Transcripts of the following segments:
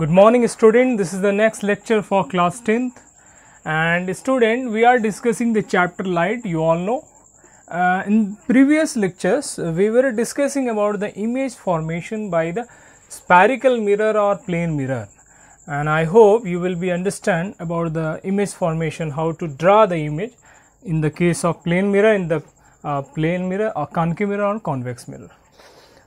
Good morning student, this is the next lecture for class 10th and student we are discussing the chapter light you all know. Uh, in previous lectures uh, we were discussing about the image formation by the spherical mirror or plane mirror and I hope you will be understand about the image formation how to draw the image in the case of plane mirror in the uh, plane mirror or concave mirror or convex mirror.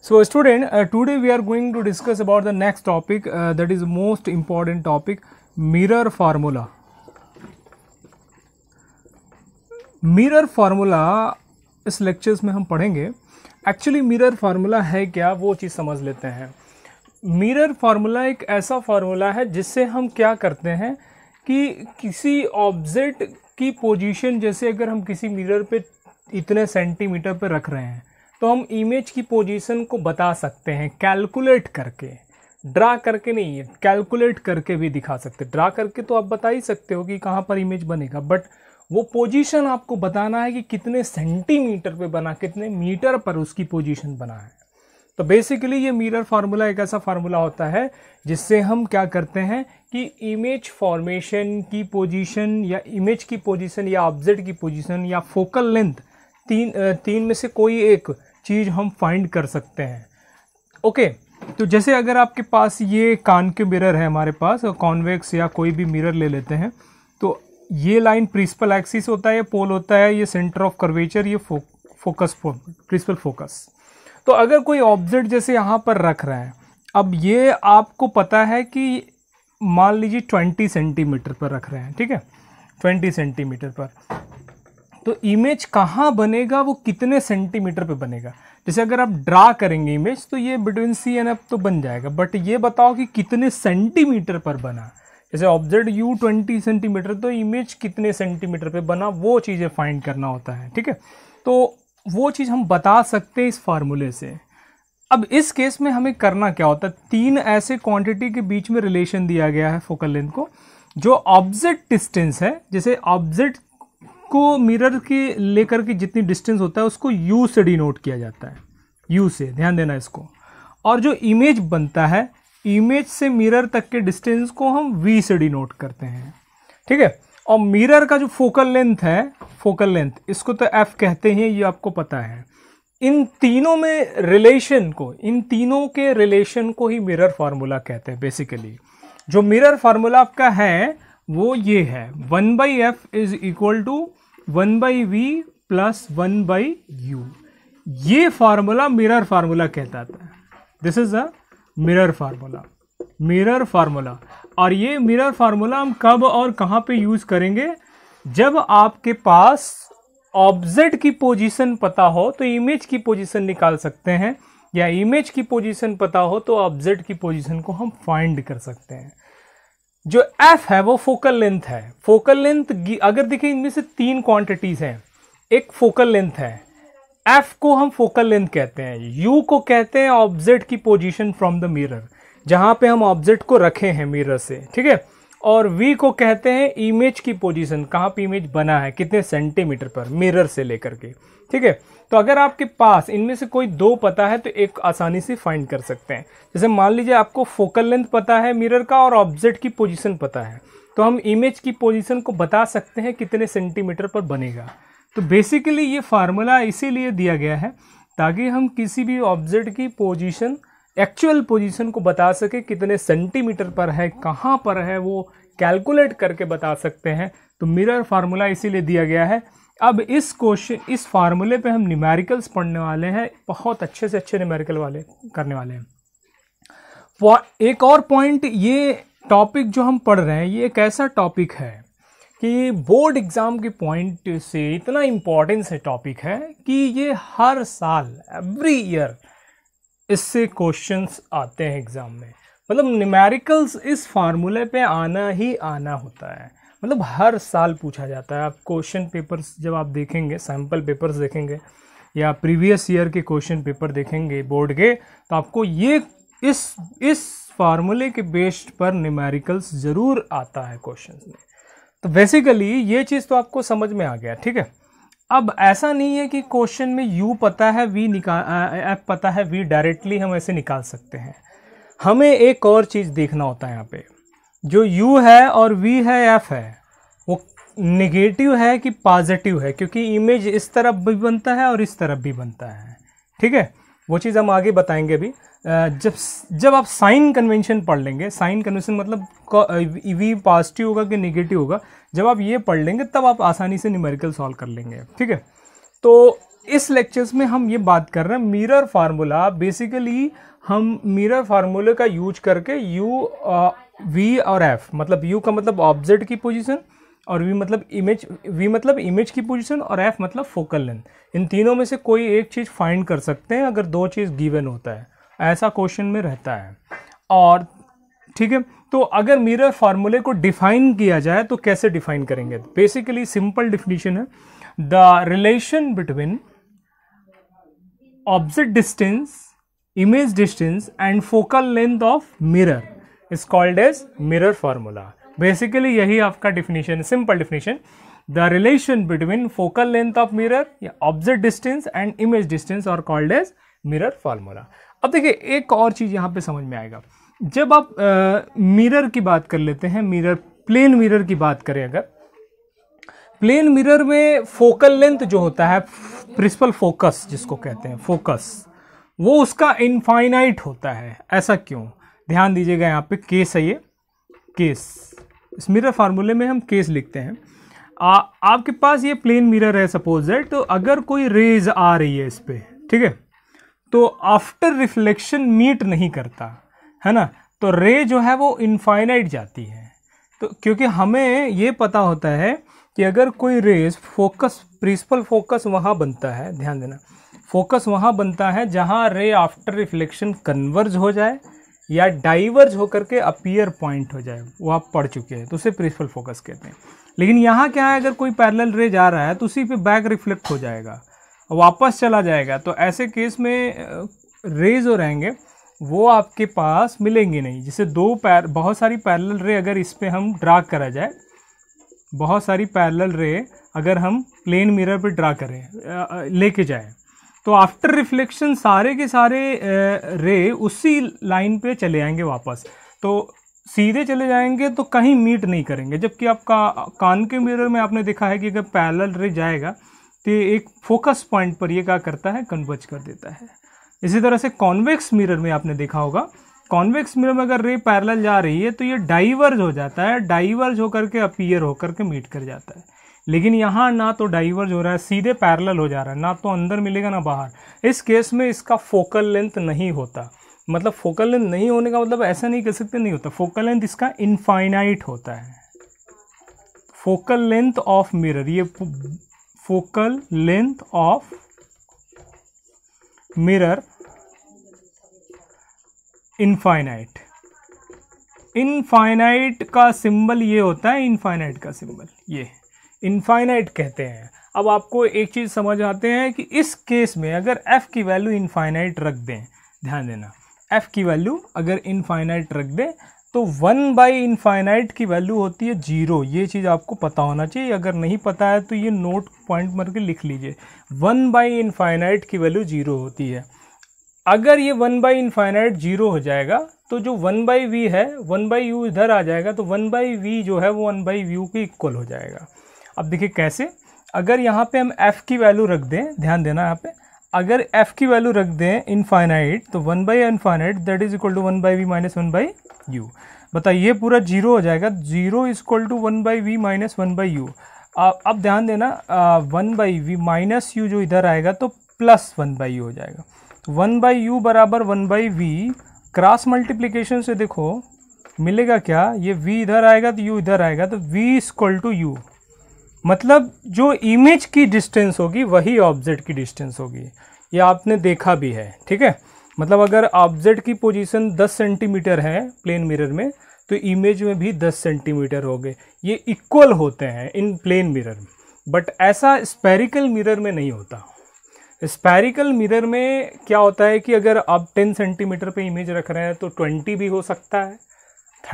so student uh, today we are going to discuss about the next topic uh, that is most important topic mirror formula mirror formula इस lectures में हम पढ़ेंगे actually mirror formula है क्या वो चीज़ समझ लेते हैं मिरर फार्मूला एक ऐसा फार्मूला है जिससे हम क्या करते हैं कि किसी ऑब्जेक्ट की पोजीशन जैसे अगर हम किसी मिरर पे इतने सेंटीमीटर पे रख रहे हैं तो हम इमेज की पोजीशन को बता सकते हैं कैलकुलेट करके ड्रा करके नहीं है कैलकुलेट करके भी दिखा सकते ड्रा करके तो आप बता ही सकते हो कि कहाँ पर इमेज बनेगा बट वो पोजीशन आपको बताना है कि कितने सेंटीमीटर पे बना कितने मीटर पर उसकी पोजीशन बना है तो बेसिकली ये मिरर फार्मूला एक ऐसा फार्मूला होता है जिससे हम क्या करते हैं कि इमेज फॉर्मेशन की पोजीशन या इमेज की पोजीशन या ऑब्जेक्ट की पोजीशन या फोकल लेंथ तीन तीन में से कोई एक चीज़ हम फाइंड कर सकते हैं ओके तो जैसे अगर आपके पास ये कान के मिरर है हमारे पास कॉन्वेक्स या कोई भी मिरर ले लेते हैं तो ये लाइन प्रिंसिपल एक्सिस होता है ये पोल होता है ये सेंटर ऑफ कर्वेचर ये फो, फोकस प्रिंसिपल फोकस तो अगर कोई ऑब्जेक्ट जैसे यहाँ पर रख रहा है अब ये आपको पता है कि मान लीजिए ट्वेंटी सेंटीमीटर पर रख रहे हैं ठीक है ट्वेंटी सेंटीमीटर पर तो इमेज कहाँ बनेगा वो कितने सेंटीमीटर पे बनेगा जैसे अगर आप ड्रा करेंगे इमेज तो ये बिटवीन सी एंड एफ तो बन जाएगा बट ये बताओ कि कितने सेंटीमीटर पर बना जैसे ऑब्जेक्ट यू ट्वेंटी सेंटीमीटर तो इमेज कितने सेंटीमीटर पे बना वो चीज़ें फाइंड करना होता है ठीक है तो वो चीज़ हम बता सकते हैं इस फार्मूले से अब इस केस में हमें करना क्या होता है तीन ऐसे क्वांटिटी के बीच में रिलेशन दिया गया है फोकल लेंथ को जो ऑब्जेक्ट डिस्टेंस है जैसे ऑब्जेक्ट को मिरर के लेकर के जितनी डिस्टेंस होता है उसको यू से डिनोट किया जाता है यू से ध्यान देना इसको और जो इमेज बनता है इमेज से मिरर तक के डिस्टेंस को हम वी से डिनोट करते हैं ठीक है और मिरर का जो फोकल लेंथ है फोकल लेंथ इसको तो एफ कहते हैं ये आपको पता है इन तीनों में रिलेशन को इन तीनों के रिलेशन को ही मिरर फार्मूला कहते हैं बेसिकली जो मिरर फार्मूला आपका है वो ये है one by F is equal to one by V plus one by U ये फार्मूला मिरर फार्मूला कहता है this is a mirror formula mirror formula और ये मिरर फार्मूला हम कब और कहाँ पे यूज करेंगे जब आपके पास ऑब्जेक्ट की पोजीशन पता हो तो इमेज की पोजीशन निकाल सकते हैं या इमेज की पोजीशन पता हो तो ऑब्जेक्ट की पोजीशन को हम फाइंड कर सकते हैं जो एफ है वो फोकल लेंथ है फोकल लेंथ अगर देखें इनमें से तीन क्वांटिटीज़ हैं एक फोकल लेंथ है एफ को हम फोकल लेंथ कहते हैं यू को कहते हैं ऑब्जेक्ट की पोजीशन फ्रॉम द मिरर जहाँ पे हम ऑब्जेक्ट को रखे हैं मिरर से ठीक है और वी को कहते हैं इमेज की पोजीशन कहाँ पे इमेज बना है कितने सेंटीमीटर पर मिरर से लेकर के ठीक है तो अगर आपके पास इनमें से कोई दो पता है तो एक आसानी से फाइंड कर सकते हैं जैसे मान लीजिए आपको फोकल लेंथ पता है मिरर का और ऑब्जेक्ट की पोजीशन पता है तो हम इमेज की पोजीशन को बता सकते हैं कितने सेंटीमीटर पर बनेगा तो बेसिकली ये फार्मूला इसीलिए दिया गया है ताकि हम किसी भी ऑब्जेक्ट की पोजिशन एक्चुअल पोजिशन को बता सके कितने सेंटीमीटर पर है कहाँ पर है वो कैलकुलेट करके बता सकते हैं तो मिरर फार्मूला इसीलिए दिया गया है अब इस क्वेश्चन इस फार्मूले पे हम न्यूमेरिकल्स पढ़ने वाले हैं बहुत अच्छे से अच्छे न्यूमेरिकल वाले करने वाले हैं एक और पॉइंट ये टॉपिक जो हम पढ़ रहे हैं ये एक ऐसा टॉपिक है कि बोर्ड एग्ज़ाम के पॉइंट से इतना इम्पॉर्टेंस है टॉपिक है कि ये हर साल एवरी ईयर इससे क्वेश्चंस आते हैं एग्ज़ाम में मतलब न्यूमेरिकल्स इस फार्मूले पे आना ही आना होता है मतलब हर साल पूछा जाता है आप क्वेश्चन पेपर्स जब आप देखेंगे सैम्पल पेपर्स देखेंगे या प्रीवियस ईयर के क्वेश्चन पेपर देखेंगे बोर्ड के तो आपको ये इस इस फार्मूले के बेस्ड पर न्यूमेरिकल्स ज़रूर आता है क्वेश्चन में तो बेसिकली ये चीज़ तो आपको समझ में आ गया ठीक है अब ऐसा नहीं है कि क्वेश्चन में यू पता है वी निकाल एफ पता है वी डायरेक्टली हम ऐसे निकाल सकते हैं हमें एक और चीज़ देखना होता है यहाँ पे जो u है और v है f है वो नेगेटिव है कि पॉजिटिव है क्योंकि इमेज इस तरफ भी बनता है और इस तरफ भी बनता है ठीक है वो चीज़ हम आगे बताएंगे अभी जब जब आप साइन कन्वेंशन पढ़ लेंगे साइन कन्वेंशन मतलब वी पॉजिटिव होगा कि नेगेटिव होगा जब आप ये पढ़ लेंगे तब आप आसानी से न्यूमेरिकल सॉल्व कर लेंगे ठीक है तो इस लेक्चर्स में हम ये बात कर रहे हैं मिरर फार्मूला बेसिकली हम मिरर फार्मूले का यूज करके यू वी और एफ मतलब यू का मतलब ऑब्जेक्ट की पोजीशन और वी मतलब इमेज वी मतलब इमेज की पोजीशन और एफ मतलब फोकल लेंथ इन तीनों में से कोई एक चीज़ फाइंड कर सकते हैं अगर दो चीज़ गिवन होता है ऐसा क्वेश्चन में रहता है और ठीक है तो अगर मिरर फार्मूले को डिफाइन किया जाए तो कैसे डिफाइन करेंगे बेसिकली सिंपल डिफिनीशन है the relation between object distance image distance and focal length of mirror is called as mirror formula basically यही आपका definition simple definition the relation between focal length of mirror या object distance and image distance और called as mirror formula अब देखिए एक और चीज़ यहाँ पे समझ में आएगा जब आप मिरर की बात कर लेते हैं मिरर प्लेन मिरर की बात करें अगर प्लेन मिरर में फोकल लेंथ जो होता है प्रिंसिपल फोकस जिसको कहते हैं फोकस वो उसका इनफाइनाइट होता है ऐसा क्यों ध्यान दीजिएगा यहाँ पे केस है ये केस इस मिरर फार्मूले में हम केस लिखते हैं आ, आपके पास ये प्लेन मिरर है सपोज दैट तो अगर कोई रेज आ रही है इस पर ठीक है तो आफ्टर रिफ्लेक्शन मीट नहीं करता है ना तो रे जो है वो इनफाइनाइट जाती है तो क्योंकि हमें ये पता होता है कि अगर कोई रेज फोकस प्रिंसिपल फोकस वहाँ बनता है ध्यान देना फोकस वहाँ बनता है जहाँ रे आफ्टर रिफ्लेक्शन कन्वर्ज हो जाए या डाइवर्ज होकर के अपियर पॉइंट हो जाए वो आप पढ़ चुके हैं तो उसे प्रिंसिपल फोकस कहते हैं लेकिन यहाँ क्या है अगर कोई पैरेलल रे जा रहा है तो उसी पे बैक रिफ्लेक्ट हो जाएगा वापस चला जाएगा तो ऐसे केस में रे जो रहेंगे वो आपके पास मिलेंगे नहीं जैसे दो पैर बहुत सारी पैरेलल रे अगर इस पर हम ड्रा करा जाए बहुत सारी पैरेलल रे अगर हम प्लेन मिरर पर ड्रा करें लेके जाएँ तो आफ्टर रिफ्लेक्शन सारे के सारे रे उसी लाइन पे चले आएंगे वापस तो सीधे चले जाएंगे तो कहीं मीट नहीं करेंगे जबकि आपका कान के मिरर में आपने देखा है कि अगर पैरल रे जाएगा तो एक फोकस पॉइंट पर ये क्या करता है कन्वर्ज कर देता है इसी तरह से कॉन्वेक्स मिरर में आपने देखा होगा कॉन्वेक्स मिरर में अगर रे पैरल जा रही है तो ये डाइवर्ज हो जाता है डाइवर्ज होकर के अपीयर होकर के मीट कर जाता है लेकिन यहाँ ना तो डाइवर्ज हो रहा है सीधे पैरल हो जा रहा है ना तो अंदर मिलेगा ना बाहर इस केस में इसका फोकल लेंथ नहीं होता मतलब फोकल लेंथ नहीं होने का मतलब ऐसा नहीं कह सकते नहीं होता फोकल लेंथ इसका इनफाइनाइट होता है फोकल लेंथ ऑफ मिरर ये focal length of mirror infinite infinite का सिंबल ये होता है इनफाइनाइट का सिंबल ये इनफाइनाइट कहते हैं अब आपको एक चीज़ समझ आते हैं कि इस केस में अगर एफ़ की वैल्यू इनफाइनाइट रख दें ध्यान देना एफ़ की वैल्यू अगर इनफाइनाइट रख दें तो वन बाई इनफाइनाइट की वैल्यू होती है जीरो ये चीज़ आपको पता होना चाहिए अगर नहीं पता है तो ये नोट पॉइंट मर के लिख लीजिए वन बाई इनफाइनाइट की वैल्यू जीरो होती है अगर ये वन बाई इनफाइनाइट जीरो हो जाएगा तो जो वन बाई वी है वन बाई यू इधर आ जाएगा तो वन बाई वी जो है वो वन बाई व्यू के इक्वल हो जाएगा अब देखिए कैसे अगर यहाँ पे हम f की वैल्यू रख दें ध्यान देना यहाँ पे अगर f की वैल्यू रख दें इनफाइनाइट तो one by infinite that is equal to one by V minus one by U बताइए पूरा जीरो हो जाएगा zero is equal to one by V minus one by U अब ध्यान देना one by V minus U जो इधर आएगा तो प्लस वन बाई यू हो जाएगा वन बाई यू बराबर one by V cross multiplication से देखो मिलेगा क्या ये v इधर आएगा तो u इधर आएगा तो v इक्वल टू यू मतलब जो इमेज की डिस्टेंस होगी वही ऑब्जेक्ट की डिस्टेंस होगी ये आपने देखा भी है ठीक है मतलब अगर ऑब्जेक्ट की पोजीशन 10 सेंटीमीटर है प्लेन मिरर में तो इमेज में भी 10 सेंटीमीटर हो गए ये इक्वल होते हैं इन प्लेन मिरर में बट ऐसा स्पेरिकल मिरर में नहीं होता स्पेरिकल मिरर में क्या होता है कि अगर आप 10 सेंटीमीटर पे इमेज रख रहे हैं तो 20 भी हो सकता है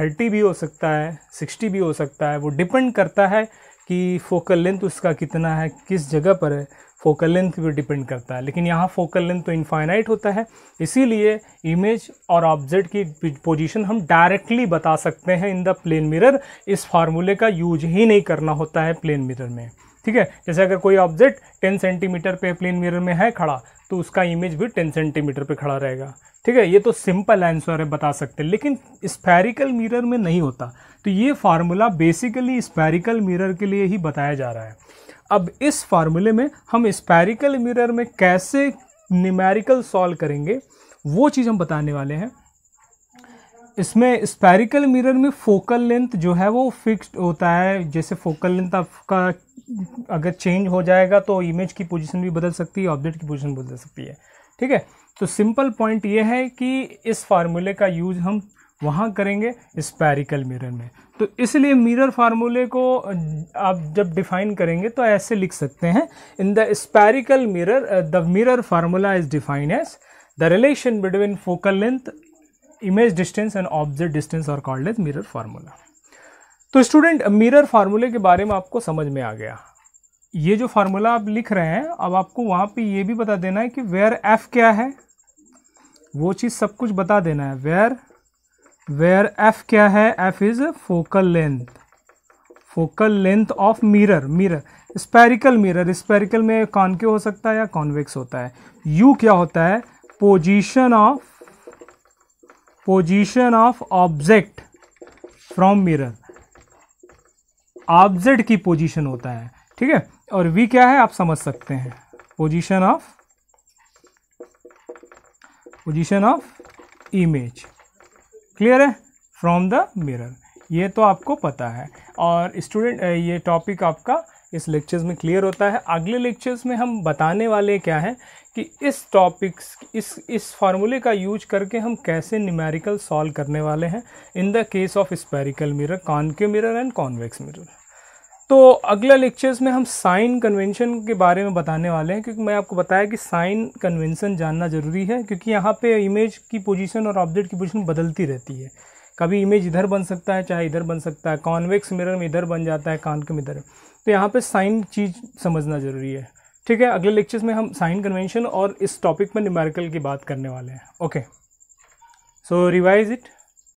30 भी हो सकता है 60 भी हो सकता है वो डिपेंड करता है कि फोकल लेंथ उसका कितना है किस जगह पर है फोकल लेंथ भी डिपेंड करता है लेकिन यहाँ फोकल लेंथ तो इनफाइनाइट होता है इसीलिए इमेज और ऑब्जेक्ट की पोजीशन हम डायरेक्टली बता सकते हैं इन द प्लेन मिरर इस फार्मूले का यूज ही नहीं करना होता है प्लेन मिरर में ठीक है जैसे अगर कोई ऑब्जेक्ट टेन सेंटीमीटर पे प्लेन मिरर में है खड़ा तो उसका इमेज भी टेन सेंटीमीटर पे खड़ा रहेगा ठीक है ये तो सिंपल आंसर है बता सकते हैं लेकिन स्पेरिकल मिरर में नहीं होता तो ये फार्मूला बेसिकली स्पेरिकल मिरर के लिए ही बताया जा रहा है अब इस फार्मूले में हम स्पेरिकल मिरर में कैसे न्यूमेरिकल सॉल्व करेंगे वो चीज़ हम बताने वाले हैं इसमें स्पेरिकल मिरर में फोकल लेंथ जो है वो फिक्स्ड होता है जैसे फोकल लेंथ आपका अगर चेंज हो जाएगा तो इमेज की पोजीशन भी बदल सकती है ऑब्जेक्ट की पोजीशन बदल सकती है ठीक है तो सिंपल पॉइंट ये है कि इस फार्मूले का यूज हम वहाँ करेंगे स्पैरिकल मिरर में तो इसलिए मिरर फार्मूले को आप जब डिफाइन करेंगे तो ऐसे लिख सकते हैं in the spherical mirror the mirror formula is define as the relation between focal length image distance and object distance और कॉल्ड एज मिरर फार्मूला तो स्टूडेंट मिरर फार्मूले के बारे में आपको समझ में आ गया ये जो फार्मूला आप लिख रहे हैं अब आपको वहां पे ये भी बता देना है कि वेयर एफ क्या है वो चीज़ सब कुछ बता देना है वेयर वेयर एफ क्या है F is focal length focal length of mirror mirror spherical mirror spherical में कॉनके हो सकता है या कॉन्वेक्स होता है यू क्या होता है position of position of object from mirror object की पोजीशन होता है ठीक है और वी क्या है आप समझ सकते हैं position of position of image clear है फ्रॉम द मिरर ये तो आपको पता है और स्टूडेंट ये टॉपिक आपका इस लेक्चर्स में क्लियर होता है अगले लेक्चर्स में हम बताने वाले क्या हैं कि इस टॉपिक्स इस इस फार्मूले का यूज करके हम कैसे न्यूमेरिकल सॉल्व करने वाले हैं in the case of spherical mirror concave mirror and convex mirror तो अगला लेक्चर्स में हम साइन कन्वेंशन के बारे में बताने वाले हैं क्योंकि मैं आपको बताया कि साइन कन्वेंशन जानना ज़रूरी है क्योंकि यहाँ पे इमेज की पोजीशन और ऑब्जेक्ट की पोजीशन बदलती रहती है कभी इमेज इधर बन सकता है चाहे इधर बन सकता है कॉन्वेक्स मिरर में इधर बन जाता है कान के इधर तो यहाँ पे साइन चीज़ समझना ज़रूरी है ठीक है अगले लेक्चर्स में हम साइन कन्वेंशन और इस टॉपिक में न्यूमेरिकल की बात करने वाले हैं ओके सो रिवाइज इट